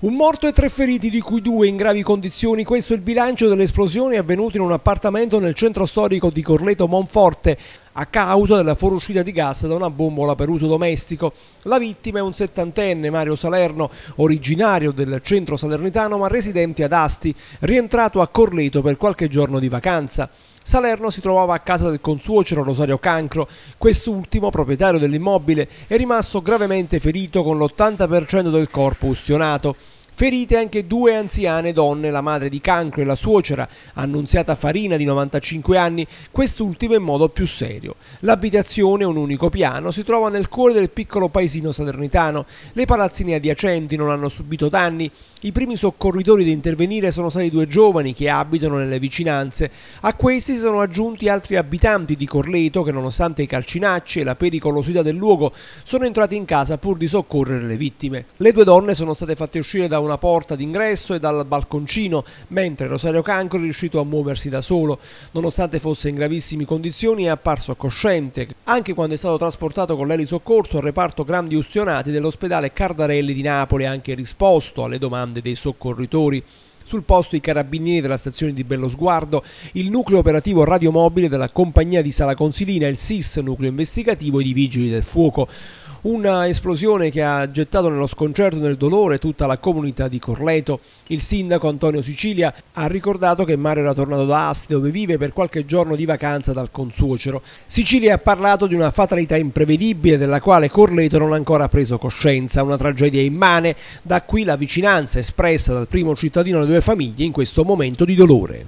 Un morto e tre feriti, di cui due in gravi condizioni. Questo è il bilancio dell'esplosione esplosioni in un appartamento nel centro storico di Corleto Monforte a causa della fuoriuscita di gas da una bombola per uso domestico. La vittima è un settantenne, Mario Salerno, originario del centro salernitano ma residente ad Asti, rientrato a Corleto per qualche giorno di vacanza. Salerno si trovava a casa del consuocero Rosario Cancro, quest'ultimo proprietario dell'immobile è rimasto gravemente ferito con l'80% del corpo ustionato. Ferite anche due anziane donne, la madre di Cancro e la suocera, Annunziata Farina di 95 anni, quest'ultima in modo più serio. L'abitazione, un unico piano, si trova nel cuore del piccolo paesino salernitano. Le palazzine adiacenti non hanno subito danni. I primi soccorritori ad intervenire sono stati due giovani che abitano nelle vicinanze. A questi si sono aggiunti altri abitanti di Corleto che nonostante i calcinacci e la pericolosità del luogo sono entrati in casa pur di soccorrere le vittime. Le due donne sono state fatte uscire da un una porta d'ingresso e dal balconcino, mentre Rosario Cancro è riuscito a muoversi da solo. Nonostante fosse in gravissime condizioni è apparso cosciente, anche quando è stato trasportato con l'elisoccorso al reparto grandi ustionati dell'ospedale Cardarelli di Napoli, anche risposto alle domande dei soccorritori. Sul posto i carabinieri della stazione di Bellosguardo, il nucleo operativo radiomobile della compagnia di Sala Consilina, il SIS, nucleo investigativo e i vigili del fuoco. Una esplosione che ha gettato nello sconcerto e nel dolore tutta la comunità di Corleto. Il sindaco Antonio Sicilia ha ricordato che Mario era tornato da Asti dove vive per qualche giorno di vacanza dal consuocero. Sicilia ha parlato di una fatalità imprevedibile della quale Corleto non ha ancora preso coscienza, una tragedia immane, da qui la vicinanza espressa dal primo cittadino alle due famiglie in questo momento di dolore.